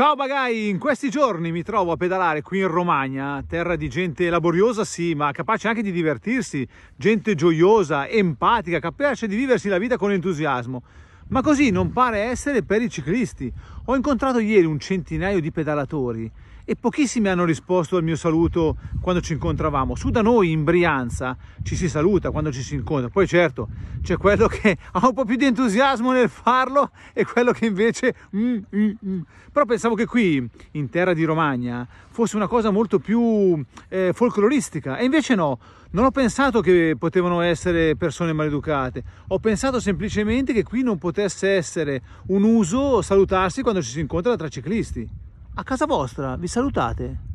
Ciao Bagai, in questi giorni mi trovo a pedalare qui in Romagna, terra di gente laboriosa sì, ma capace anche di divertirsi, gente gioiosa, empatica, capace di viversi la vita con entusiasmo. Ma così non pare essere per i ciclisti. Ho incontrato ieri un centinaio di pedalatori e pochissimi hanno risposto al mio saluto quando ci incontravamo. Su da noi in Brianza ci si saluta quando ci si incontra, poi certo c'è quello che ha un po' più di entusiasmo nel farlo e quello che invece... Mm, mm, mm. Però pensavo che qui, in terra di Romagna, fosse una cosa molto più eh, folcloristica e invece no. Non ho pensato che potevano essere persone maleducate, ho pensato semplicemente che qui non potesse essere un uso salutarsi quando ci si incontra tra ciclisti a casa vostra, vi salutate.